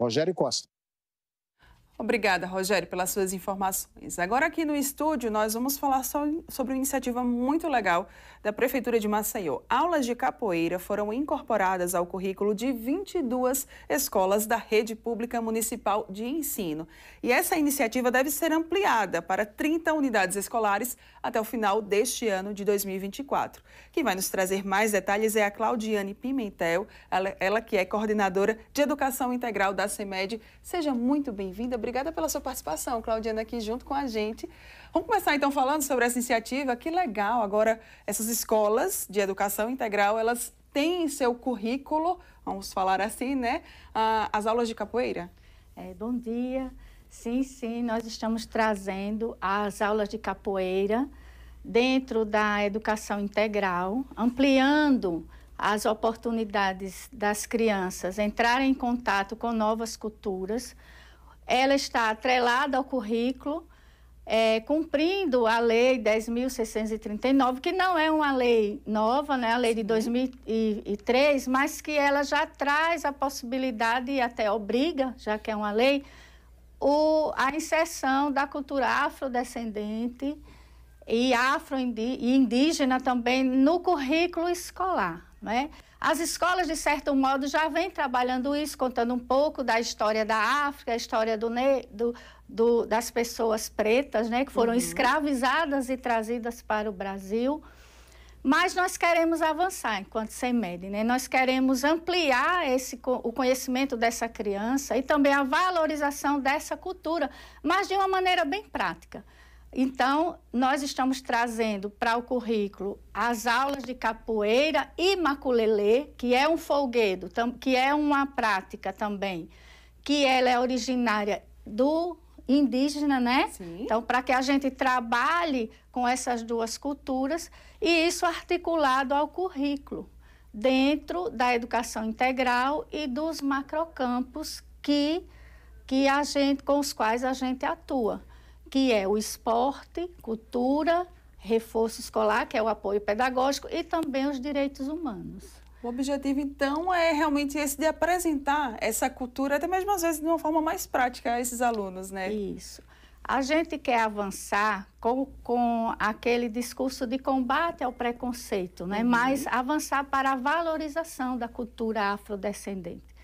Rogério Costa. Obrigada, Rogério, pelas suas informações. Agora aqui no estúdio nós vamos falar sobre uma iniciativa muito legal da Prefeitura de Maceió. Aulas de capoeira foram incorporadas ao currículo de 22 escolas da rede pública municipal de ensino. E essa iniciativa deve ser ampliada para 30 unidades escolares até o final deste ano de 2024. Quem vai nos trazer mais detalhes é a Claudiane Pimentel, ela, ela que é coordenadora de Educação Integral da CEMED. Seja muito bem-vinda, obrigada Obrigada pela sua participação, Claudiana, aqui junto com a gente. Vamos começar então falando sobre essa iniciativa. Que legal! Agora, essas escolas de educação integral, elas têm em seu currículo, vamos falar assim, né? As aulas de capoeira. É, bom dia. Sim, sim, nós estamos trazendo as aulas de capoeira dentro da educação integral, ampliando as oportunidades das crianças entrarem em contato com novas culturas, ela está atrelada ao currículo, é, cumprindo a Lei 10.639, que não é uma lei nova, né, a lei de 2003, mas que ela já traz a possibilidade e até obriga, já que é uma lei, o, a inserção da cultura afrodescendente e afro indígena também no currículo escolar. Né? As escolas, de certo modo, já vêm trabalhando isso, contando um pouco da história da África, a história do, do, do das pessoas pretas, né, que foram uhum. escravizadas e trazidas para o Brasil. Mas nós queremos avançar enquanto semed né? nós queremos ampliar esse, o conhecimento dessa criança e também a valorização dessa cultura, mas de uma maneira bem prática. Então, nós estamos trazendo para o currículo as aulas de capoeira e maculelê, que é um folguedo, que é uma prática também, que ela é originária do indígena, né? Sim. Então, para que a gente trabalhe com essas duas culturas e isso articulado ao currículo, dentro da educação integral e dos macrocampos que, que a gente, com os quais a gente atua que é o esporte, cultura, reforço escolar, que é o apoio pedagógico, e também os direitos humanos. O objetivo, então, é realmente esse de apresentar essa cultura, até mesmo às vezes de uma forma mais prática a esses alunos, né? Isso. A gente quer avançar com, com aquele discurso de combate ao preconceito, né? Uhum. mas avançar para a valorização da cultura afrodescendente.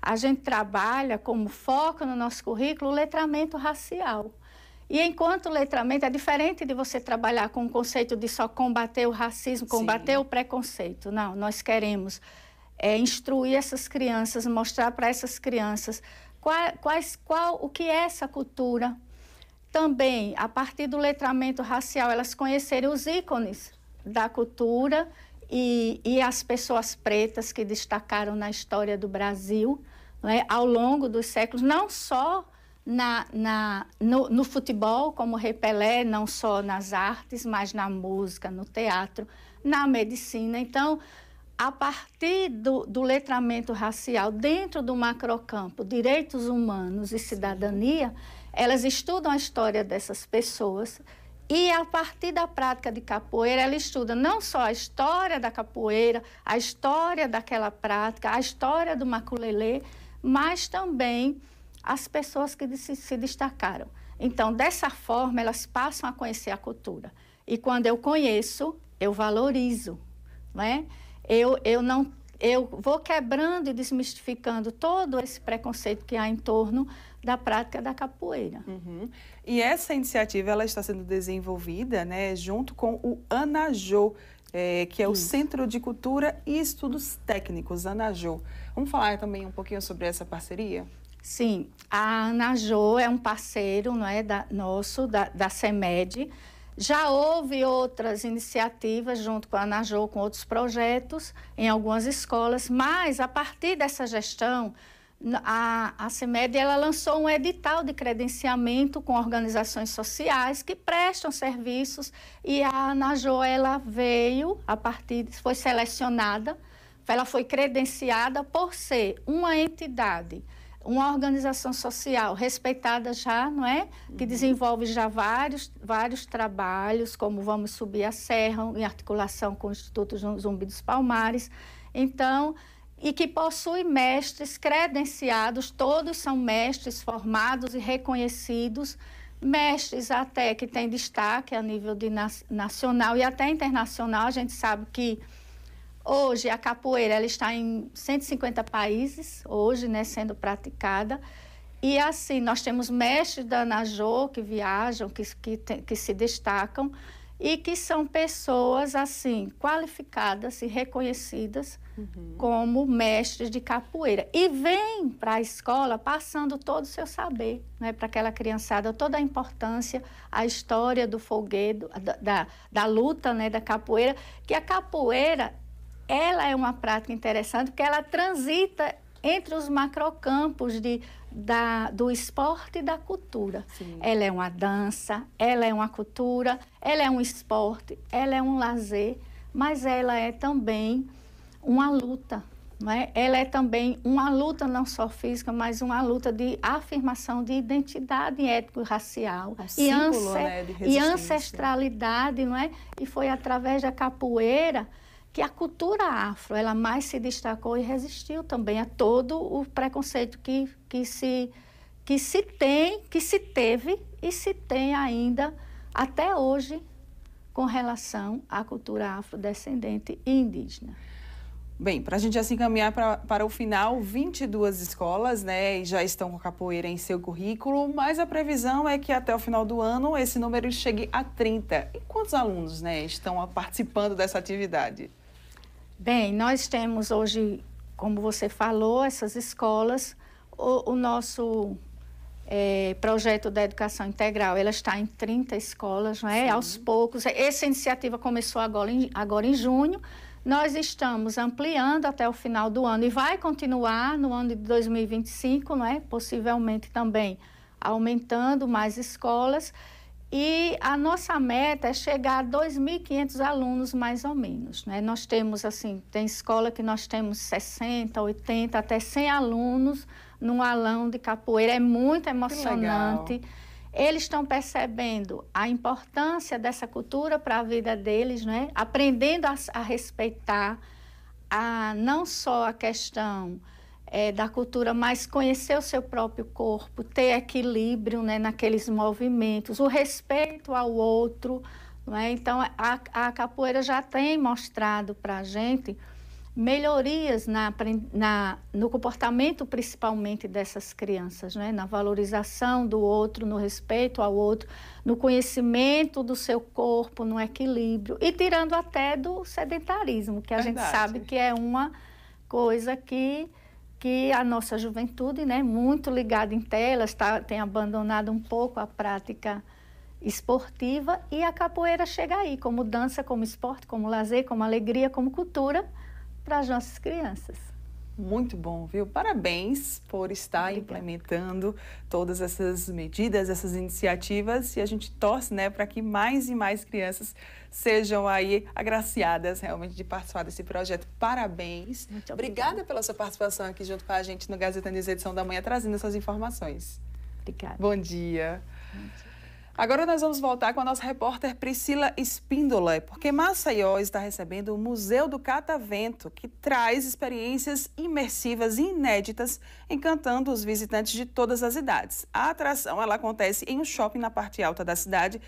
A gente trabalha como foco no nosso currículo o letramento racial. E enquanto letramento é diferente de você trabalhar com o conceito de só combater o racismo, combater Sim. o preconceito. Não, nós queremos é, instruir essas crianças, mostrar para essas crianças qual, quais, qual, o que é essa cultura. Também, a partir do letramento racial, elas conhecerem os ícones da cultura e, e as pessoas pretas que destacaram na história do Brasil né, ao longo dos séculos, não só na, na, no, no, futebol, como Rei Pelé, não só nas artes, mas na música, no teatro, na medicina. Então, a partir do, do letramento racial, dentro do macrocampo direitos humanos e cidadania, elas estudam a história dessas pessoas. E a partir da prática de capoeira, ela estuda não só a história da capoeira, a história daquela prática, a história do maculelê, mas também as pessoas que se, se destacaram. Então, dessa forma, elas passam a conhecer a cultura. E quando eu conheço, eu valorizo, né? Eu, eu não eu vou quebrando e desmistificando todo esse preconceito que há em torno da prática da capoeira. Uhum. E essa iniciativa ela está sendo desenvolvida, né, junto com o Anajô, é, que é o Isso. Centro de Cultura e Estudos Técnicos, Anajô. Vamos falar também um pouquinho sobre essa parceria? Sim, a Anajô é um parceiro não é, da, nosso, da, da CEMED. Já houve outras iniciativas junto com a Anajô, com outros projetos em algumas escolas, mas a partir dessa gestão, a, a CEMED ela lançou um edital de credenciamento com organizações sociais que prestam serviços e a Anajô ela veio a partir, foi selecionada, ela foi credenciada por ser uma entidade uma organização social respeitada já, não é? Que uhum. desenvolve já vários, vários trabalhos, como Vamos Subir a Serra, em articulação com o Instituto Zumbi dos Palmares. Então, e que possui mestres credenciados, todos são mestres formados e reconhecidos, mestres até que têm destaque a nível de na, nacional e até internacional. A gente sabe que Hoje, a capoeira ela está em 150 países, hoje, né, sendo praticada. E assim, nós temos mestres da Anajô que viajam, que, que, que se destacam e que são pessoas assim qualificadas e reconhecidas uhum. como mestres de capoeira e vêm para a escola passando todo o seu saber né, para aquela criançada toda a importância a história do folguedo da, da, da luta né da capoeira que a capoeira ela é uma prática interessante porque ela transita entre os macrocampos de, da, do esporte e da cultura. Sim. Ela é uma dança, ela é uma cultura, ela é um esporte, ela é um lazer, mas ela é também uma luta. Não é? Ela é também uma luta não só física, mas uma luta de afirmação de identidade étnico-racial é e, né, e ancestralidade, não é? E foi através da capoeira que a cultura afro ela mais se destacou e resistiu também a todo o preconceito que, que, se, que se tem, que se teve e se tem ainda até hoje com relação à cultura afrodescendente e indígena. Bem, para a gente assim caminhar pra, para o final, 22 escolas né, já estão com capoeira em seu currículo, mas a previsão é que até o final do ano esse número chegue a 30. E quantos alunos né, estão participando dessa atividade? Bem, nós temos hoje, como você falou, essas escolas. O, o nosso é, projeto da educação integral, ela está em 30 escolas, não é? Sim. aos poucos. Essa iniciativa começou agora em, agora em junho. Nós estamos ampliando até o final do ano e vai continuar no ano de 2025, não é? possivelmente também aumentando mais escolas. E a nossa meta é chegar a 2.500 alunos, mais ou menos. Né? Nós temos, assim, tem escola que nós temos 60, 80, até 100 alunos num alão de capoeira. É muito emocionante. Eles estão percebendo a importância dessa cultura para a vida deles, né? aprendendo a, a respeitar a, não só a questão é, da cultura, mas conhecer o seu próprio corpo, ter equilíbrio né, naqueles movimentos, o respeito ao outro. É? Então, a, a, capoeira já tem mostrado para a gente melhorias na, na, no comportamento, principalmente dessas crianças, né? na valorização do outro, no respeito ao outro, no conhecimento do seu corpo, no equilíbrio e tirando até do sedentarismo, que a Verdade. gente sabe que é uma coisa que que a nossa juventude, né, muito ligada em telas, tá, tem abandonado um pouco a prática esportiva e a capoeira chega aí como dança, como esporte, como lazer, como alegria, como cultura para as nossas crianças. Muito bom, viu? Parabéns por estar Obrigada. implementando todas essas medidas, essas iniciativas e a gente torce, né, para que mais e mais crianças sejam aí agraciadas realmente de participar desse projeto. Parabéns. Muito obrigada. obrigada pela sua participação aqui junto com a gente no Gazeta News edição da manhã trazendo essas informações. Obrigada. Bom dia. Bom dia. Agora nós vamos voltar com a nossa repórter Priscila Espíndola, porque Maceió está recebendo o Museu do Catavento, que traz experiências imersivas e inéditas, encantando os visitantes de todas as idades. A atração ela acontece em um shopping na parte alta da cidade